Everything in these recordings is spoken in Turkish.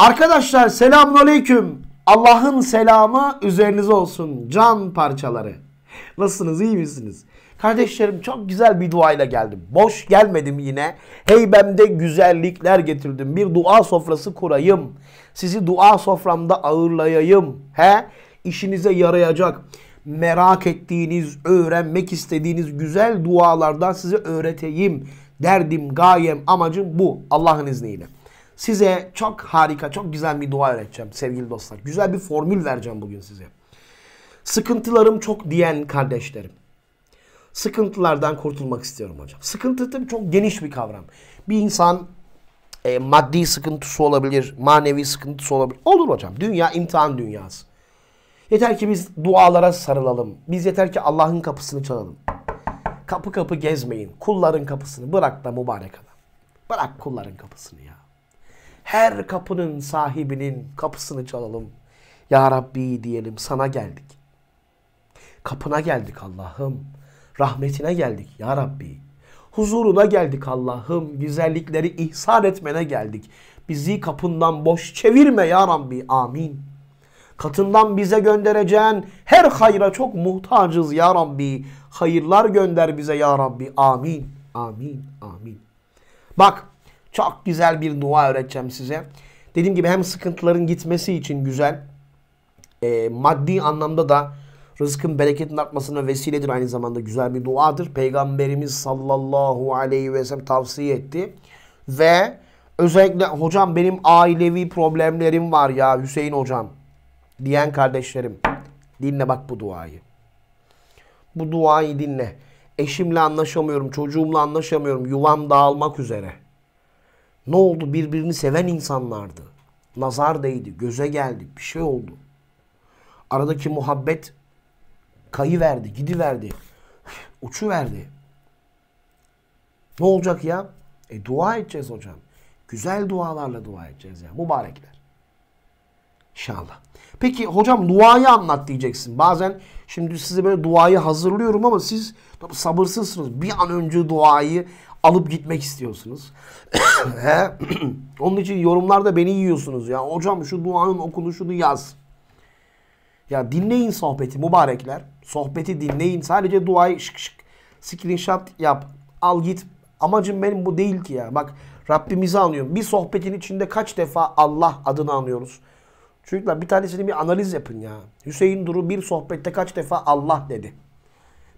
Arkadaşlar selamun aleyküm. Allah'ın selamı üzerinize olsun. Can parçaları. Nasılsınız iyi misiniz? Kardeşlerim çok güzel bir duayla geldim. Boş gelmedim yine. Heybemde güzellikler getirdim. Bir dua sofrası kurayım. Sizi dua soframda ağırlayayım. He? İşinize yarayacak. Merak ettiğiniz, öğrenmek istediğiniz güzel dualardan size öğreteyim. Derdim, gayem, amacım bu. Allah'ın izniyle. Size çok harika, çok güzel bir dua öğreteceğim sevgili dostlar. Güzel bir formül vereceğim bugün size. Sıkıntılarım çok diyen kardeşlerim. Sıkıntılardan kurtulmak istiyorum hocam. Sıkıntı tabii çok geniş bir kavram. Bir insan e, maddi sıkıntısı olabilir, manevi sıkıntısı olabilir. Olur hocam. Dünya imtihan dünyası. Yeter ki biz dualara sarılalım. Biz yeter ki Allah'ın kapısını çalalım. Kapı kapı gezmeyin. Kulların kapısını bırak da mübarek adam. Bırak kulların kapısını ya. Her kapının sahibinin kapısını çalalım. Ya Rabbi diyelim sana geldik. Kapına geldik Allah'ım. Rahmetine geldik ya Rabbi. Huzuruna geldik Allah'ım. Güzellikleri ihsan etmene geldik. Bizi kapından boş çevirme ya Rabbi. Amin. Katından bize göndereceğin her hayra çok muhtacız ya Rabbi. Hayırlar gönder bize ya Rabbi. Amin. Amin. Amin. Bak çok güzel bir dua öğreteceğim size. Dediğim gibi hem sıkıntıların gitmesi için güzel. E, maddi anlamda da rızkın bereketin artmasına vesiledir aynı zamanda güzel bir duadır. Peygamberimiz sallallahu aleyhi ve sellem tavsiye etti. Ve özellikle hocam benim ailevi problemlerim var ya Hüseyin hocam diyen kardeşlerim dinle bak bu duayı. Bu duayı dinle. Eşimle anlaşamıyorum, çocuğumla anlaşamıyorum, yuvam dağılmak üzere.'' Ne oldu? Birbirini seven insanlardı. Nazar değdi, göze geldi, bir şey oldu. Aradaki muhabbet kayıverdi, gidiverdi. Uçuverdi. Ne olacak ya? E dua edeceğiz hocam. Güzel dualarla dua edeceğiz ya. Mübarekler. İnşallah. Peki hocam duayı anlat diyeceksin. Bazen şimdi size böyle duayı hazırlıyorum ama siz sabırsızsınız. Bir an önce duayı alıp gitmek istiyorsunuz. Onun için yorumlarda beni yiyorsunuz ya. Hocam şu duanın okunuşunu yaz. Ya dinleyin sohbeti mübarekler. Sohbeti dinleyin. Sadece duayı şık şık screenshot yap. Al git. Amacım benim bu değil ki ya. Bak Rabbimizi anıyorum. Bir sohbetin içinde kaç defa Allah adını anıyoruz. Çocuklar bir tanesini bir analiz yapın ya. Hüseyin Duru bir sohbette kaç defa Allah dedi.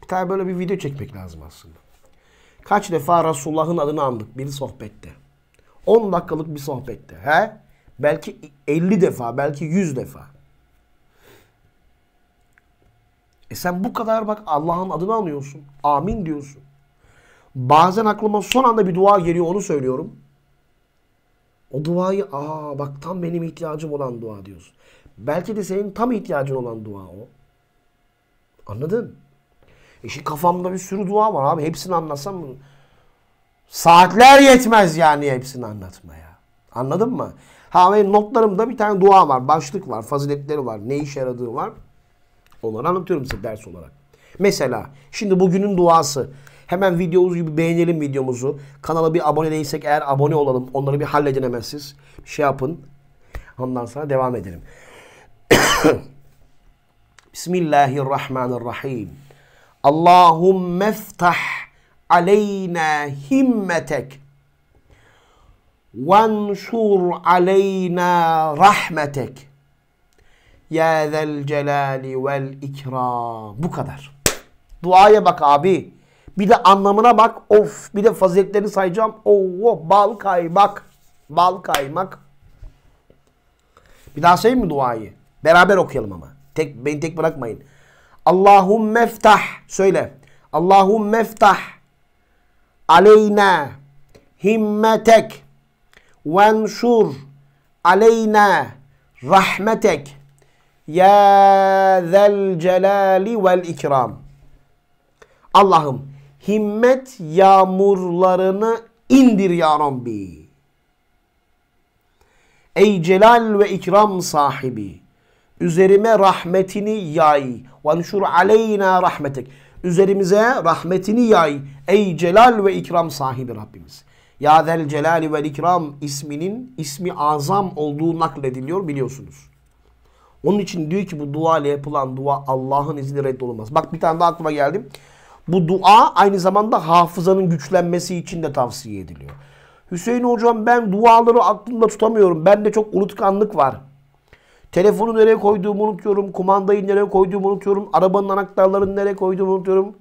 Bir tane böyle bir video çekmek lazım aslında. Kaç defa Resulullah'ın adını andık bir sohbette. 10 dakikalık bir sohbette. He? Belki 50 defa, belki 100 defa. E sen bu kadar bak Allah'ın adını anıyorsun. Amin diyorsun. Bazen aklıma son anda bir dua geliyor onu söylüyorum. O duayı aa bak tam benim ihtiyacım olan dua diyorsun. Belki de senin tam ihtiyacın olan dua o. Anladın? E şimdi kafamda bir sürü dua var abi. Hepsini anlatsam Saatler yetmez yani hepsini anlatmaya. Anladın mı? Ha benim notlarımda bir tane dua var. Başlık var. Faziletleri var. Ne işe yaradığı var. Onları anlatıyorum size ders olarak. Mesela şimdi bugünün duası. Hemen videomuzu gibi beğenelim videomuzu. Kanala bir abone değilsek eğer abone olalım. Onları bir halledin hemen siz. Şey yapın. Ondan sonra devam edelim. Bismillahirrahmanirrahim. Allahümme iftah aleyna himmetek vansur aleyna rahmetek ya zel celali vel Bu kadar. Duaya bak abi. Bir de anlamına bak. Of bir de faziletlerini sayacağım. Oo bal kaymak. Bal kaymak. Bir daha sayayım mı duayı? Beraber okuyalım ama. Tek, beni tek bırakmayın. Allahümme meftah söyle. Allahümme meftah aleyna himmetek vensur aleyna rahmetek ya zel celali vel ikram. Allah'ım himmet yağmurlarını indir ya Rabbi. Ey celal ve ikram sahibi. Üzerime rahmetini yay. Vanşur aleyna rahmetek. Üzerimize rahmetini yay. Ey celal ve ikram sahibi Rabbimiz. Ya zel celali vel ikram isminin ismi azam olduğu naklediliyor biliyorsunuz. Onun için diyor ki bu dua ile yapılan dua Allah'ın izni reddolunmaz. Bak bir tane daha aklıma geldim. Bu dua aynı zamanda hafızanın güçlenmesi için de tavsiye ediliyor. Hüseyin hocam ben duaları aklımda tutamıyorum. Bende çok unutkanlık var. Telefonu nereye koyduğumu unutuyorum. Kumandayı nereye koyduğumu unutuyorum. Arabanın anahtarlarını nereye koyduğumu unutuyorum.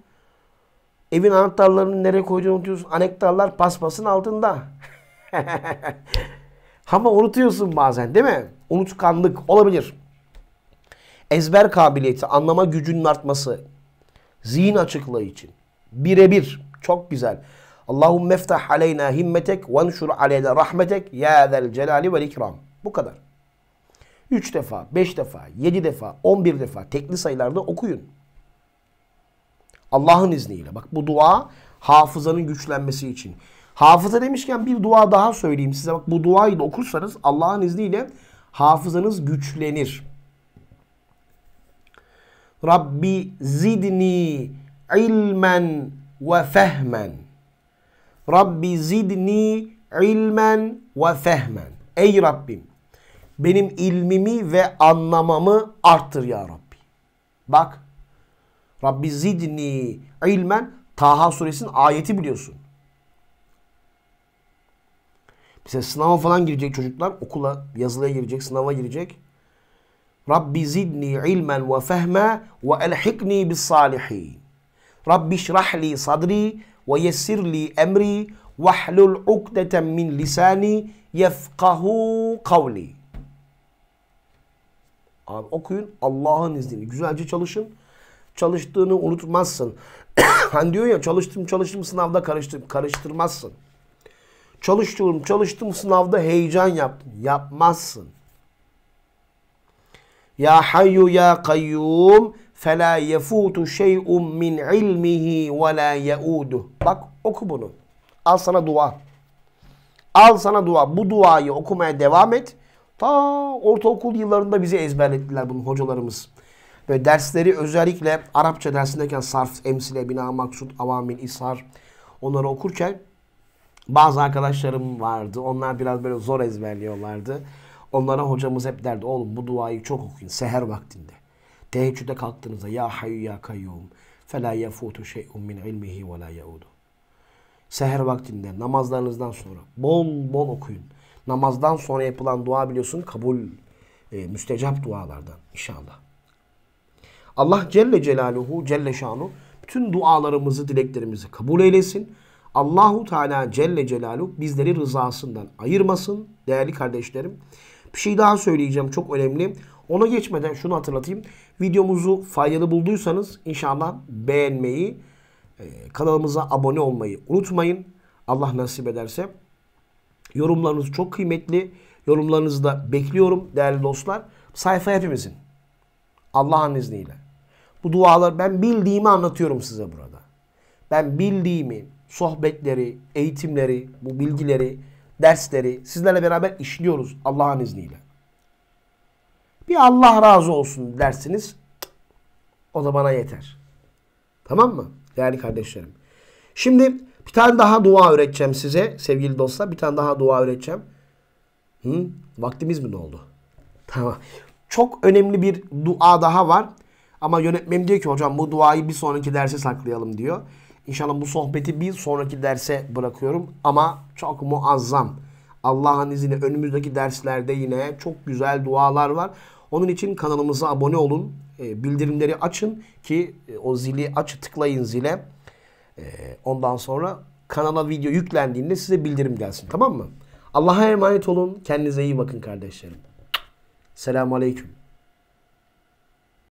Evin anahtarlarını nereye koyduğunu unutuyorsun. Anahtarlar paspasın altında. Ama unutuyorsun bazen değil mi? Unutkanlık olabilir. Ezber kabiliyeti, anlama gücünün artması. Zihin açıklığı için. Birebir. Çok güzel. Allahümme meftah aleyna himmetek ve anşur aleyna rahmetek ya zel celali vel ikram. Bu kadar. 3 defa, 5 defa, 7 defa, 11 defa tekli sayılarda okuyun. Allah'ın izniyle. Bak bu dua hafızanın güçlenmesi için. Hafıza demişken bir dua daha söyleyeyim size. Bak bu duayı da okursanız Allah'ın izniyle hafızanız güçlenir. Rabbi zidni ilmen ve fehmen. Rabbi zidni ilmen ve fehmen. Ey Rabbim benim ilmimi ve anlamamı arttır ya Rabbi. Bak Rabbi zidni ilmen Taha suresinin ayeti biliyorsun. Mesela sınava falan girecek çocuklar okula yazılıya girecek sınava girecek. Rabbi zidni ilmen ve fehme ve elhikni bis salihin. Rabbi şrahli sadri ve yessirli emri hlu'l ukdeten min lisani yefkahu kavli. Abi okuyun Allah'ın izniyle. Güzelce çalışın. Çalıştığını unutmazsın. hani diyor ya çalıştım çalıştım sınavda karıştım. Karıştırmazsın. Çalıştım çalıştım sınavda heyecan yaptım. Yapmazsın. Ya hayyu ya kayyum fela yefutu şey'un min ilmihi ve la yaudu. Bak oku bunu. Al sana dua. Al sana dua. Bu duayı okumaya devam et. Ta ortaokul yıllarında bizi ezberlettiler bunu hocalarımız. Ve dersleri özellikle Arapça dersindeyken sarf, emsile, bina, maksut, avamil, ishar onları okurken bazı arkadaşlarım vardı. Onlar biraz böyle zor ezberliyorlardı. Onlara hocamız hep derdi oğlum bu duayı çok okuyun seher vaktinde. Teheccüde kalktığınızda ya hayu ya kayyum fe la yefutu şey'un min ilmihi ve la yaudu. Seher vaktinde namazlarınızdan sonra bol bol okuyun namazdan sonra yapılan dua biliyorsun kabul e, müstecap dualardan inşallah. Allah Celle Celaluhu Celle Şanu bütün dualarımızı, dileklerimizi kabul eylesin. Allahu Teala Celle Celaluhu bizleri rızasından ayırmasın değerli kardeşlerim. Bir şey daha söyleyeceğim çok önemli. Ona geçmeden şunu hatırlatayım. Videomuzu faydalı bulduysanız inşallah beğenmeyi, e, kanalımıza abone olmayı unutmayın. Allah nasip ederse. Yorumlarınız çok kıymetli. Yorumlarınızı da bekliyorum değerli dostlar. Sayfa hepimizin. Allah'ın izniyle. Bu dualar ben bildiğimi anlatıyorum size burada. Ben bildiğimi, sohbetleri, eğitimleri, bu bilgileri, dersleri sizlerle beraber işliyoruz Allah'ın izniyle. Bir Allah razı olsun dersiniz. O da bana yeter. Tamam mı? Değerli kardeşlerim. Şimdi bir tane daha dua öğreteceğim size sevgili dostlar. Bir tane daha dua öğreteceğim. Hı? Vaktimiz mi doldu? Tamam. Çok önemli bir dua daha var. Ama yönetmem diyor ki hocam bu duayı bir sonraki derse saklayalım diyor. İnşallah bu sohbeti bir sonraki derse bırakıyorum. Ama çok muazzam. Allah'ın izniyle önümüzdeki derslerde yine çok güzel dualar var. Onun için kanalımıza abone olun. Ee, bildirimleri açın ki e, o zili aç tıklayın zile. Ee, ondan sonra kanala video yüklendiğinde size bildirim gelsin tamam mı? Allah'a emanet olun. Kendinize iyi bakın kardeşlerim. Selamun Aleyküm.